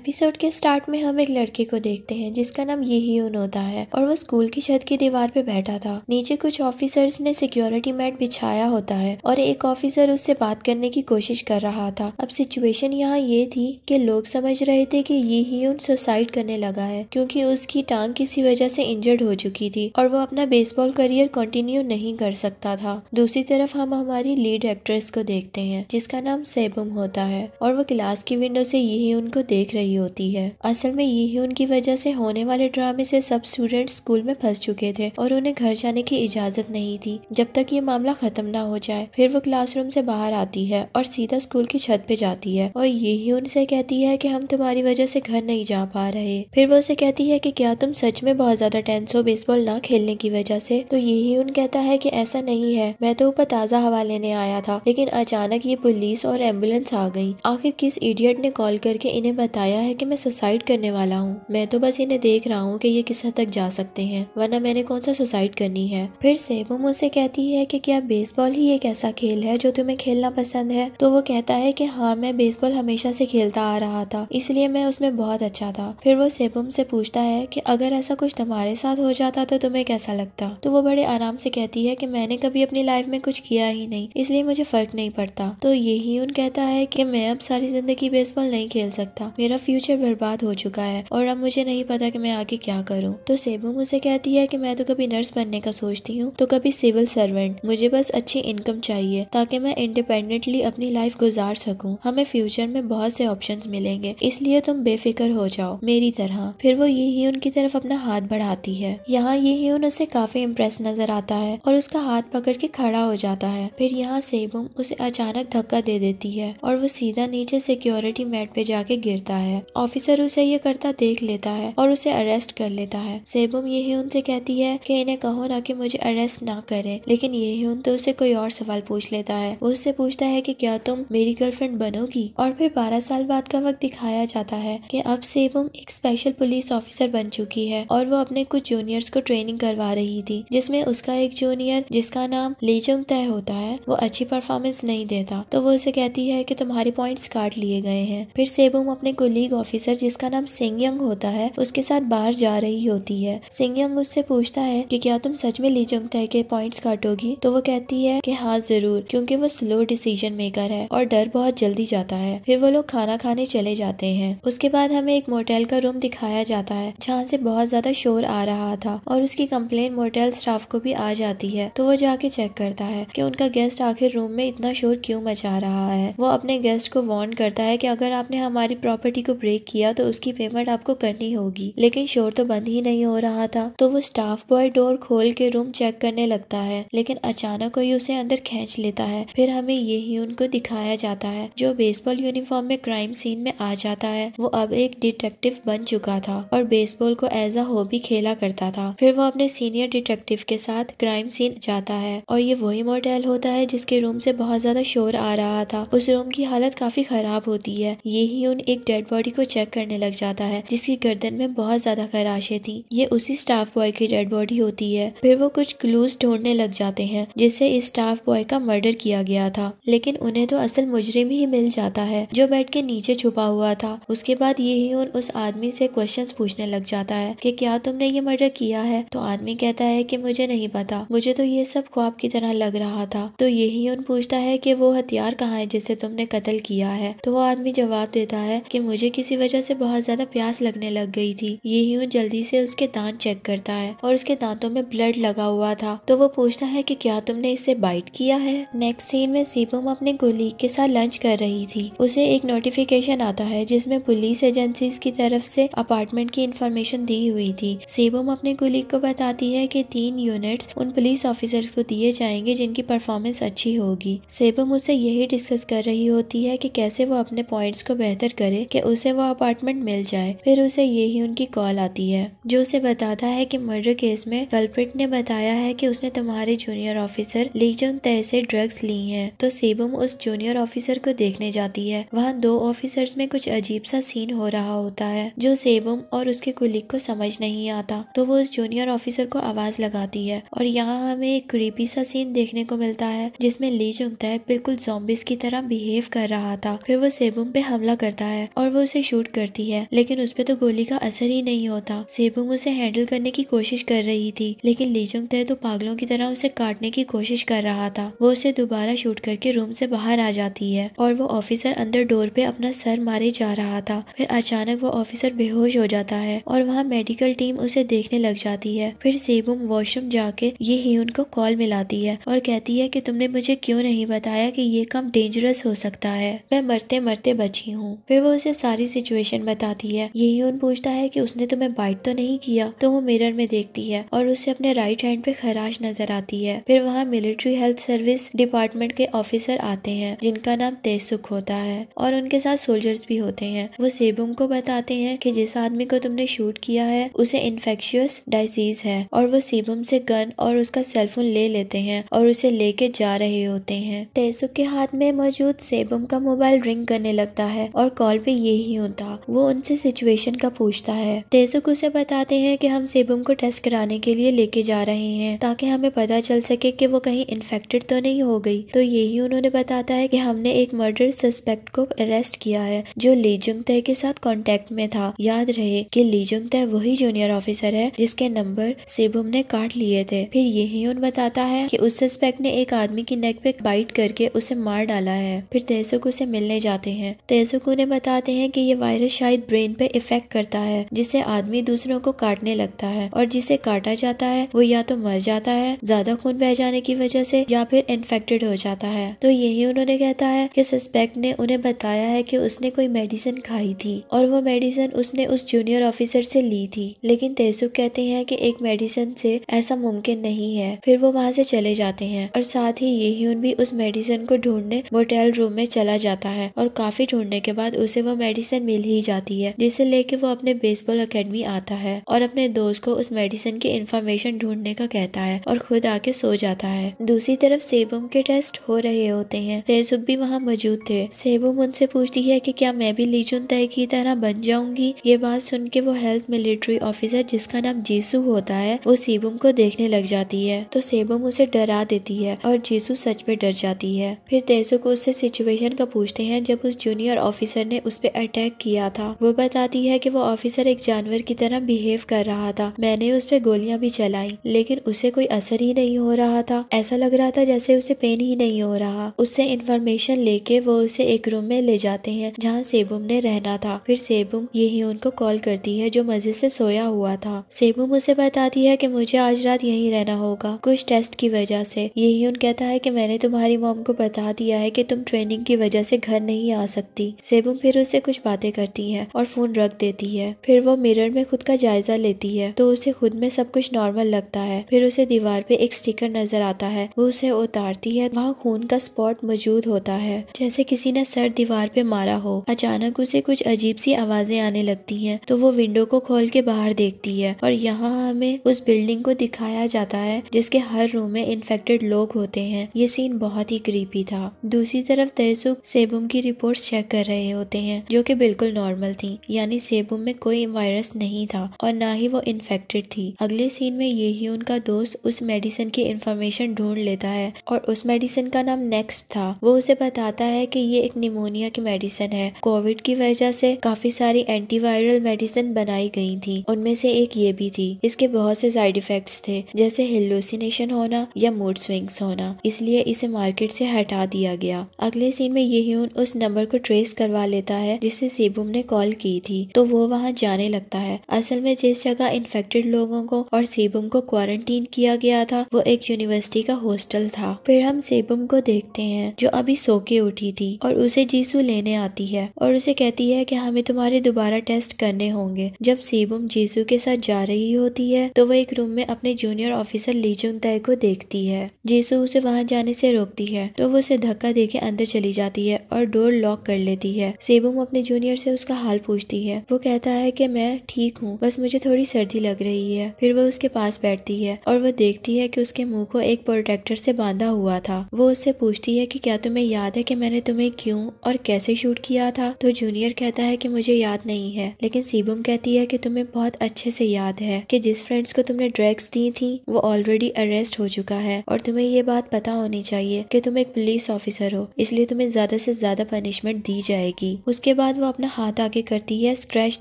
episode के start में हम एक लड़के को देखते हैं जिसका नाम येहियोन होता है और वो स्कूल की छत की दीवार पे बैठा था नीचे कुछ ऑफिसर्स ने सिक्योरिटी मैट बिछाया होता है और एक ऑफिसर उससे बात करने की कोशिश कर रहा था अब सिचुएशन यहाँ ये थी कि लोग समझ रहे थे कि येहियोन सुसाइड करने लगा है क्योंकि उसकी टांग किसी वजह से इंजर्ड हो चुकी थी और वो अपना बेसबॉल करियर कंटिन्यू नहीं कर सकता था दूसरी तरफ हम हमारी लीड एक्ट्रेस को देखते हैं जिसका नाम सेबुम होता है और वो क्लास की विंडो से यही उनको देख रही रही होती है असल में ये ही उनकी वजह से होने वाले ड्रामे से सब स्टूडेंट स्कूल में फंस चुके थे और उन्हें घर जाने की इजाजत नहीं थी जब तक ये मामला खत्म ना हो जाए फिर वो क्लासरूम से बाहर आती है और सीधा स्कूल की छत पे जाती है और यही उनसे कहती है कि हम तुम्हारी वजह से घर नहीं जा पा रहे फिर वो उसे कहती है कि क्या तुम सच में बहुत ज्यादा टेंस हो बेसबॉल ना खेलने की वजह से तो यही उन कहता है कि ऐसा नहीं है मैं तो ऊपर ताज़ा हवा लेने आया था लेकिन अचानक ये पुलिस और एम्बुलेंस आ गई आखिर किस इडियट ने कॉल करके इन्हें बताया है कि मैं सुसाइड करने वाला हूँ मैं तो बस इन्हें देख रहा हूँ कि ये किस हद तक जा सकते हैं वरना मैंने कौन सा सुसाइड करनी है फिर से वो मुझसे कहती है कि क्या बेसबॉल ही एक ऐसा खेल है जो तुम्हें खेलना पसंद है तो वो कहता है कि हाँ मैं बेसबॉल हमेशा से खेलता आ रहा था इसलिए मैं उसमें बहुत अच्छा था फिर वो सेबुम से पूछता है कि अगर ऐसा कुछ तुम्हारे साथ हो जाता तो तुम्हें कैसा लगता तो वो बड़े आराम से कहती है कि मैंने कभी अपनी लाइफ में कुछ किया ही नहीं इसलिए मुझे फर्क नहीं पड़ता तो यही उन कहता है कि मैं अब सारी जिंदगी बेसबॉल नहीं खेल सकता मेरा फ्यूचर बर्बाद हो चुका है और अब मुझे नहीं पता कि मैं आगे क्या करूँ तो सेबू मुझे कहती है कि मैं तो कभी नर्स बनने का सोचती हूँ तो कभी सिविल सर्वेंट मुझे बस अच्छी इनकम चाहिए ताकि मैं इंडिपेंडेंटली अपनी लाइफ गुजार सकूँ हमें फ्यूचर में बहुत से ऑप्शन मिलेंगे इसलिए तुम बेफिक्र हो जाओ मेरी तरह फिर वो ये ही उनकी तरफ अपना हाथ बढ़ाती है यहाँ ये ही उन उसे काफी इम्प्रेस नजर आता है और उसका हाथ पकड़ के खड़ा हो जाता है फिर यहाँ सेबुम उसे अचानक धक्का दे देती है और वो सीधा नीचे सिक्योरिटी मैट पे जाके गिरता है है ऑफिसर उसे ये करता देख लेता है और उसे अरेस्ट कर लेता है सेबम ये उनसे कहती है कि इन्हें कहो ना कि मुझे अरेस्ट ना करे लेकिन ये उन तो उसे कोई और सवाल पूछ लेता है वो उससे पूछता है कि क्या तुम मेरी गर्लफ्रेंड बनोगी और फिर बारह साल बाद का वक्त दिखाया जाता है की अब सेबम एक स्पेशल पुलिस ऑफिसर बन चुकी है और वो अपने कुछ जूनियर्स को ट्रेनिंग करवा रही थी जिसमे उसका एक जूनियर जिसका नाम लीजोंग तय होता है वो अच्छी परफॉर्मेंस नहीं देता तो वो उसे कहती है की तुम्हारे पॉइंट काट लिए गए हैं फिर सेबम अपने कोलीग एक ऑफिसर जिसका नाम सिंगयंग होता है उसके साथ बाहर जा रही होती है सिंगयंग उससे पूछता है कि क्या तुम सच में लीजंग तय के पॉइंट काटोगी तो वो कहती है कि हाँ जरूर क्योंकि वो स्लो डिसीजन मेकर है और डर बहुत जल्दी जाता है फिर वो लोग खाना खाने चले जाते हैं उसके बाद हमें एक मोटेल का रूम दिखाया जाता है जहाँ से बहुत ज्यादा शोर आ रहा था और उसकी कम्प्लेन मोटेल स्टाफ को भी आ जाती है तो वो जाके चेक करता है कि उनका गेस्ट आखिर रूम में इतना शोर क्यों मचा रहा है वो अपने गेस्ट को वार्न करता है कि अगर आपने हमारी प्रॉपर्टी को ब्रेक किया तो उसकी पेमेंट आपको करनी होगी लेकिन शोर तो बंद ही नहीं हो रहा था तो वो स्टाफ बॉय डोर खोल के रूम चेक करने लगता है लेकिन अचानक वही उसे अंदर खींच लेता है फिर हमें यही उनको दिखाया जाता है जो बेसबॉल यूनिफॉर्म में क्राइम सीन में आ जाता है वो अब एक डिटेक्टिव बन चुका था और बेसबॉल को एज अ हॉबी खेला करता था फिर वो अपने सीनियर डिटेक्टिव के साथ क्राइम सीन जाता है और ये वही मोटेल होता है जिसके रूम से बहुत ज्यादा शोर आ रहा था उस रूम की हालत काफी खराब होती है यही उन एक डेड बॉडी बॉडी को चेक करने लग जाता है जिसकी गर्दन में बहुत ज्यादा खराशें थी ये उसी स्टाफ बॉय की डेड बॉडी होती है फिर वो कुछ क्लूज ढूंढने लग जाते हैं जिससे इस स्टाफ बॉय का मर्डर किया गया था लेकिन उन्हें तो असल मुजरिम ही मिल जाता है जो बेड के नीचे छुपा हुआ था उसके बाद ये ही उस आदमी से क्वेश्चन पूछने लग जाता है की क्या तुमने ये मर्डर किया है तो आदमी कहता है की मुझे नहीं पता मुझे तो ये सब ख्वाब की तरह लग रहा था तो यही उन पूछता है की वो हथियार कहाँ है जिसे तुमने कत्ल किया है तो वो आदमी जवाब देता है कि मुझे किसी वजह से बहुत ज्यादा प्यास लगने लग गई थी ये यूं जल्दी से उसके दांत चेक करता है और उसके दांतों में ब्लड लगा हुआ था तो वो पूछता है कि क्या तुमने इसे बाइट किया है नेक्स्ट सीन में सीपम अपने गुली के साथ लंच कर रही थी उसे एक नोटिफिकेशन आता है जिसमे पुलिस एजेंसी की तरफ से अपार्टमेंट की इन्फॉर्मेशन दी हुई थी सीबम अपने कुलीग को बताती है की तीन यूनिट उन पुलिस ऑफिसर्स को दिए जाएंगे जिनकी परफॉर्मेंस अच्छी होगी सेबम उसे यही डिस्कस कर रही होती है कि कैसे वो अपने पॉइंट्स को बेहतर करे कि उस उसे वो अपार्टमेंट मिल जाए फिर उसे यही उनकी कॉल आती है जो उसे बताता है कि मर्डर केस में कल्प्रिट ने बताया है कि उसने तुम्हारे जूनियर ऑफिसर लीजन तय से ड्रग्स ली हैं तो सेबम उस जूनियर ऑफिसर को देखने जाती है वहाँ दो ऑफिसर्स में कुछ अजीब सा सीन हो रहा होता है जो सेबम और उसके कुलीग को समझ नहीं आता तो वो उस जूनियर ऑफिसर को आवाज लगाती है और यहाँ हमें एक क्रीपी सा सीन देखने को मिलता है जिसमे ली जुंगता बिल्कुल जोम्बिस की तरह बिहेव कर रहा था फिर वो सेबम पे हमला करता है और वो उसे शूट करती है लेकिन उस पर तो गोली का असर ही नहीं होता सेबुंग उसे हैंडल करने की कोशिश कर रही थी लेकिन लीजुंग तय तो पागलों की तरह उसे काटने की कोशिश कर रहा था वो उसे दोबारा शूट करके रूम से बाहर आ जाती है और वो ऑफिसर अंदर डोर पे अपना सर मारे जा रहा था फिर अचानक वो ऑफिसर बेहोश हो जाता है और वहाँ मेडिकल टीम उसे देखने लग जाती है फिर सेबुंग वॉशरूम जाके ये ही उनको कॉल मिलाती है और कहती है की तुमने मुझे क्यों नहीं बताया की ये काम डेंजरस हो सकता है मैं मरते मरते बची हूँ फिर वो उसे सारी सारी सिचुएशन बताती है यही उन पूछता है कि उसने तुम्हें बाइट तो नहीं किया तो वो मिरर में देखती है और उसे अपने राइट हैंड पे खराश नजर आती है फिर वहाँ मिलिट्री हेल्थ सर्विस डिपार्टमेंट के ऑफिसर आते हैं जिनका नाम तेसुक होता है और उनके साथ सोल्जर्स भी होते हैं वो सेबुम को बताते हैं कि जिस आदमी को तुमने शूट किया है उसे इन्फेक्शियस डाइसीज है और वो सेबुम से गन और उसका सेलफोन ले लेते हैं और उसे लेके जा रहे होते हैं तेसुक के हाथ में मौजूद सेबुम का मोबाइल रिंग करने लगता है और कॉल पे यही नहीं होता वो उनसे सिचुएशन का पूछता है तेजुक उसे बताते हैं कि हम सेबम को टेस्ट कराने के लिए लेके जा रहे हैं ताकि हमें पता चल सके कि वो कहीं इन्फेक्टेड तो नहीं हो गई तो यही उन्होंने बताता है कि हमने एक मर्डर सस्पेक्ट को अरेस्ट किया है जो लीजुंग तय के साथ कॉन्टेक्ट में था याद रहे की लीजुंग तय वही जूनियर ऑफिसर है जिसके नंबर सेबुम ने काट लिए थे फिर यही उन बताता है की उस सस्पेक्ट ने एक आदमी की नेक पे बाइट करके उसे मार डाला है फिर तेजुक उसे मिलने जाते हैं तेजुक उन्हें बताते हैं कि ये वायरस शायद ब्रेन पे इफेक्ट करता है जिससे आदमी दूसरों को काटने लगता है और जिसे काटा जाता है वो या तो मर जाता है ज्यादा खून बह जाने की वजह से या फिर इन्फेक्टेड हो जाता है तो यही उन्होंने कहता है कि सस्पेक्ट ने उन्हें बताया है कि उसने कोई मेडिसिन खाई थी और वो मेडिसिन उसने उस जूनियर ऑफिसर से ली थी लेकिन तेसुक कहते हैं कि एक मेडिसिन से ऐसा मुमकिन नहीं है फिर वो वहाँ से चले जाते हैं और साथ ही यही उन भी उस मेडिसिन को ढूंढने मोटेल रूम में चला जाता है और काफी ढूंढने के बाद उसे वो मेडिसिन से मिल ही जाती है जिसे लेके वो अपने बेसबॉल अकेडमी आता है और अपने दोस्त को उस मेडिसिन की इन्फॉर्मेशन ढूंढने का कहता है और खुद आके सो जाता है दूसरी तरफ सेबुम के टेस्ट हो रहे होते हैं तेजुक भी वहाँ मौजूद थे सेबुम उनसे पूछती है की क्या मैं भी लीजुन तय की तरह बन जाऊंगी ये बात सुन के वो हेल्थ मिलिट्री ऑफिसर जिसका नाम जीसू होता है वो सेबुम को देखने लग जाती है तो सेबम उसे डरा देती है और जीसू सच में डर जाती है फिर तेजुक उससे सिचुएशन का पूछते हैं जब उस जूनियर ऑफिसर ने उस पर अटैक किया था वो बताती है कि वो ऑफिसर एक जानवर की तरह बिहेव कर रहा था मैंने उस पर गोलियां भी चलाई लेकिन उसे कोई असर ही नहीं हो रहा था ऐसा लग रहा था जैसे उसे पेन ही नहीं हो रहा उससे इन्फॉर्मेशन लेके वो उसे एक रूम में ले जाते हैं जहाँ सेबुम ने रहना था फिर सेबुम यही उनको कॉल करती है जो मजे से सोया हुआ था सेबुम उसे बताती है कि मुझे आज रात यही रहना होगा कुछ टेस्ट की वजह से यही उन कहता है कि मैंने तुम्हारी मॉम को बता दिया है कि तुम ट्रेनिंग की वजह से घर नहीं आ सकती सेबुम फिर उसे कुछ कुछ बातें करती है और फोन रख देती है फिर वो मिरर में खुद का जायजा लेती है तो उसे खुद में सब कुछ नॉर्मल लगता है फिर उसे दीवार पे एक स्टिकर नजर आता है वो उसे उतारती है वहाँ खून का स्पॉट मौजूद होता है जैसे किसी ने सर दीवार पे मारा हो अचानक उसे कुछ अजीब सी आवाजें आने लगती है तो वो विंडो को खोल के बाहर देखती है और यहाँ हमें उस बिल्डिंग को दिखाया जाता है जिसके हर रूम में इन्फेक्टेड लोग होते हैं ये सीन बहुत ही क्रीपी था दूसरी तरफ तेसुक सेबुम की रिपोर्ट चेक कर रहे होते हैं जो के बिल्कुल नॉर्मल थी यानी सेबुम में कोई वायरस नहीं था और ना ही वो इन्फेक्टेड थी अगले सीन में ये ही उनका दोस्त उस मेडिसिन की इन्फॉर्मेशन ढूंढ लेता है और उस मेडिसिन का नाम नेक्स्ट था वो उसे बताता है कि ये एक निमोनिया की मेडिसिन है कोविड की वजह से काफी सारी एंटीवायरल मेडिसिन बनाई गई थी उनमें से एक ये भी थी इसके बहुत से साइड इफेक्ट थे जैसे हिलोसिनेशन होना या मूड स्विंग्स होना इसलिए इसे मार्केट से हटा दिया गया अगले सीन में ये उस नंबर को ट्रेस करवा लेता है जिस से सीबूम ने कॉल की थी तो वो वहाँ जाने लगता है असल में जिस जगह इन्फेक्टेड लोगों को और सीबुम को क्वारंटीन किया गया था वो एक यूनिवर्सिटी का हॉस्टल था फिर हम सेबुम को देखते हैं जो अभी सो के उठी थी और उसे जीसू लेने आती है और उसे कहती है कि हमें तुम्हारे दोबारा टेस्ट करने होंगे जब सेबुम जीसू के साथ जा रही होती है तो वो एक रूम में अपने जूनियर ऑफिसर लीजुन तय को देखती है जीसू उसे वहाँ जाने से रोकती है तो वो उसे धक्का देके अंदर चली जाती है और डोर लॉक कर लेती है सेबुम अपने जूनियर से उसका हाल पूछती है वो कहता है कि मैं ठीक हूँ बस मुझे थोड़ी सर्दी लग रही है फिर वो उसके पास बैठती है और वो देखती है कि उसके मुंह को एक प्रोटेक्टर से बांधा हुआ था वो उससे पूछती है कि क्या तुम्हें याद है कि मैंने तुम्हें क्यों और कैसे शूट किया था तो जूनियर कहता है कि मुझे याद नहीं है लेकिन सीबम कहती है कि तुम्हें बहुत अच्छे से याद है कि जिस फ्रेंड्स को तुमने ड्रग्स दी थी वो ऑलरेडी अरेस्ट हो चुका है और तुम्हें ये बात पता होनी चाहिए कि तुम एक पुलिस ऑफिसर हो इसलिए तुम्हें ज्यादा से ज्यादा पनिशमेंट दी जाएगी उसके बाद वो अपना हाथ आगे करती है स्क्रैच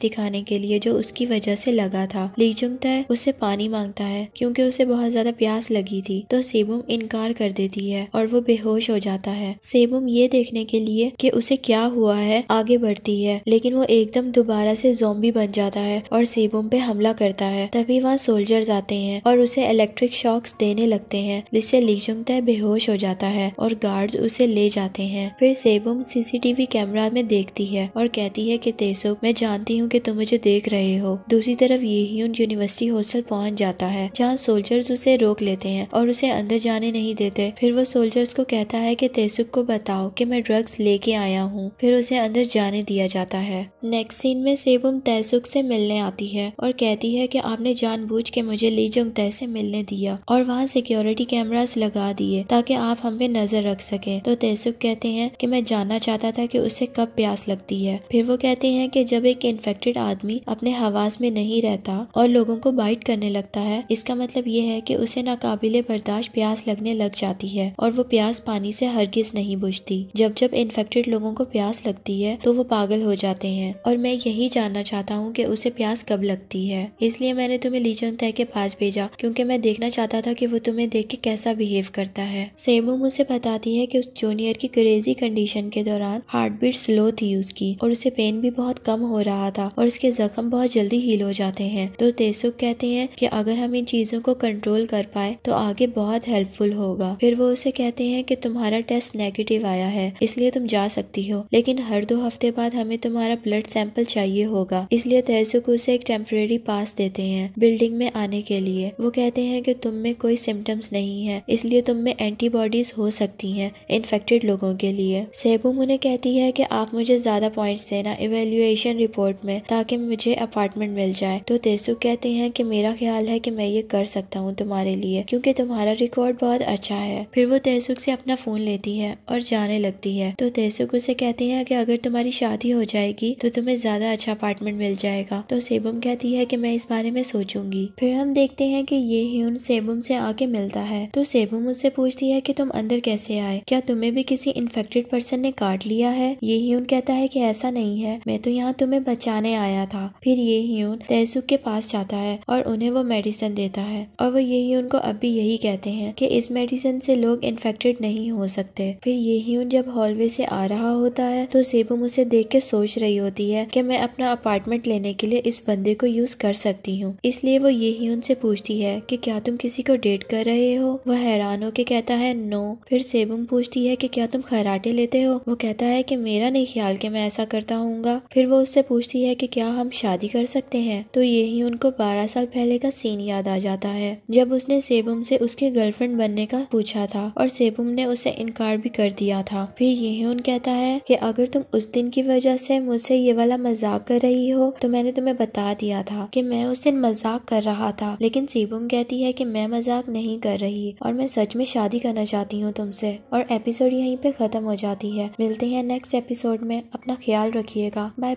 दिखाने के लिए जो उसकी वजह से लगा था ली है उससे पानी मांगता है क्योंकि उसे बहुत ज्यादा प्यास लगी थी तो सेबुम इनकार कर देती है और वो बेहोश हो जाता है सेबुम ये देखने के लिए कि उसे क्या हुआ है आगे बढ़ती है लेकिन वो एकदम दोबारा से जोम्बी बन जाता है और सेबुम पे हमला करता है तभी वहाँ सोल्जर आते हैं और उसे इलेक्ट्रिक शॉक्स देने लगते हैं जिससे लीजुंग तय बेहोश हो जाता है और गार्ड्स उसे ले जाते हैं फिर सेबुम सीसीटीवी कैमरा में देखती है और कहती है कि तेसो मैं जानती हूँ कि तुम मुझे देख रहे हो दूसरी तरफ ये ह्यून यूनिवर्सिटी हॉस्टल पहुँच जाता है जहाँ सोल्जर्स उसे रोक लेते हैं और उसे अंदर जाने नहीं देते फिर वो सोल्जर्स को कहता है की तेसुक को बताओ की मैं ड्रग्स लेके आया हूँ फिर उसे अंदर जाने दिया जाता है नेक्स्ट सीन में सेबुम तेसुक से मिलने आती है और कहती है कि आपने जानबूझ के मुझे लीजुंग तय से मिलने दिया और वहाँ सिक्योरिटी कैमरास लगा दिए ताकि आप हम पे नजर रख सके तो तेसुक कहते हैं कि मैं जानना चाहता था कि उसे कब प्यास लगती है फिर वो कहते हैं कि जब एक इन्फेक्टेड आदमी अपने हवास में नहीं रहता और लोगों को बाइट करने लगता है इसका मतलब ये है कि उसे नाकाबिले बर्दाश्त प्यास लगने लग जाती है और वो प्यास पानी से हरगिज नहीं बुझती जब जब इन्फेक्टेड लोगों को प्यास लगती है तो वो पागल हो जाते हैं और मैं यही जानना चाहता हूँ कि उसे प्यास कब लगती है इसलिए मैंने तुम्हें लीजन तय के पास भेजा क्योंकि मैं देखना चाहता था कि वो तुम्हें देख के कैसा बिहेव करता है सेमू मुझे बताती है कि उस जूनियर की क्रेजी कंडीशन के दौरान हार्ट बीट स्लो थी उसकी और उसे पेन भी बहुत कम हो रहा था और उसके जख्म बहुत जल्दी हील हो जाते हैं तो तेसुक कहते हैं कि अगर हम इन चीजों को कंट्रोल कर पाए तो आगे बहुत हेल्पफुल होगा फिर वो उसे कहते हैं कि तुम्हारा टेस्ट नेगेटिव आया है इसलिए तुम जा सकती हो लेकिन हर दो हफ्ते बाद हमें तुम्हारा ब्लड सैंपल चाहिए होगा इसलिए तेसुक उसे एक टेम्परेरी पास देते हैं बिल्डिंग में आने के लिए वो कहते हैं की तुम में कोई सिम्टम्स नहीं है इसलिए तुम में एंटीबॉडीज हो सकती है इन्फेक्टेड लोगों के लिए सेबुम उन्हें कहती है की आप मुझे ज्यादा पॉइंट पॉइंट्स देना इवेल्युएशन रिपोर्ट में ताकि मुझे अपार्टमेंट मिल जाए तो तेसु कहते हैं कि मेरा ख्याल है कि मैं ये कर सकता हूँ तुम्हारे लिए क्योंकि तुम्हारा रिकॉर्ड बहुत अच्छा है फिर वो तेसुक से अपना फ़ोन लेती है और जाने लगती है तो तेसुक उसे कहते हैं कि अगर तुम्हारी शादी हो जाएगी तो तुम्हें ज़्यादा अच्छा अपार्टमेंट मिल जाएगा तो सेबम कहती है कि मैं इस बारे में सोचूंगी फिर हम देखते हैं कि ये ह्यून सेबम से आके मिलता है तो सेबम उससे पूछती है कि तुम अंदर कैसे आए क्या तुम्हें भी किसी इन्फेक्टेड पर्सन ने काट लिया है ये ह्यून कहता है कि ऐसा ऐसा नहीं है मैं तो यहाँ तुम्हें बचाने आया था फिर ये ह्यून तेसुक के पास जाता है और उन्हें वो मेडिसिन देता है और वो ये उनको अभी अब भी यही कहते हैं कि इस मेडिसिन से लोग इन्फेक्टेड नहीं हो सकते फिर ये ह्यून जब हॉलवे से आ रहा होता है तो सेबुम उसे देख के सोच रही होती है कि मैं अपना अपार्टमेंट लेने के लिए इस बंदे को यूज कर सकती हूँ इसलिए वो यही उनसे पूछती है की क्या तुम किसी को डेट कर रहे हो वह हैरान के कहता है नो फिर सेबुम पूछती है की क्या तुम खराटे लेते हो वो कहता है की मेरा नहीं ख्याल के मैं ऐसा करता हूँ फिर वो उससे पूछती है कि क्या हम शादी कर सकते हैं तो यही उनको बारह साल पहले का सीन याद आ जाता है जब उसने सेबुम से उसके गर्लफ्रेंड बनने का पूछा था और सेबुम ने उसे इनकार भी कर दिया था फिर यही कहता है कि अगर तुम उस दिन की वजह से मुझसे ये वाला मजाक कर रही हो तो मैंने तुम्हें बता दिया था कि मैं उस दिन मजाक कर रहा था लेकिन सेबुम कहती है कि मैं मजाक नहीं कर रही और मैं सच में शादी करना चाहती हूँ तुमसे और एपिसोड यहीं पे खत्म हो जाती है मिलते हैं नेक्स्ट एपिसोड में अपना ख्याल ख्याल रखिएगा बाय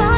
बाय